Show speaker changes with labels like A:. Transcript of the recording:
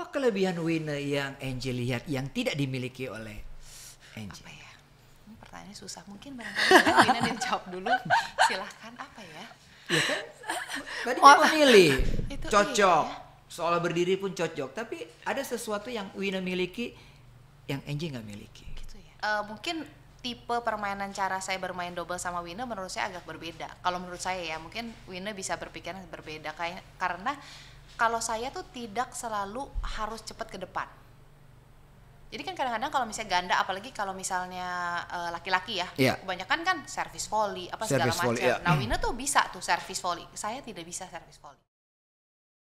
A: apa kelebihan Wina yang Angel lihat yang tidak dimiliki oleh Angel? Apa ya? Ini
B: hmm, pertanyaannya susah. Mungkin barangkali Wina dijawab dulu. Silahkan apa ya? Iya kan? Tadi oh. memilih. cocok.
A: Iya, ya? Seolah berdiri pun cocok. Tapi ada sesuatu yang Wina miliki yang Angel nggak miliki. Gitu
B: ya. Uh, mungkin tipe permainan cara saya bermain double sama Wina menurut saya agak berbeda. Kalau menurut saya ya mungkin Wina bisa berpikiran berbeda kayak karena kalau saya tuh tidak selalu harus cepat ke depan jadi kan kadang-kadang kalau misalnya ganda apalagi kalau misalnya eh, laki-laki uh, ya yeah. kebanyakan kan service volley apa service segala macam yeah. nah Wina tuh bisa tuh service volley saya tidak bisa service volley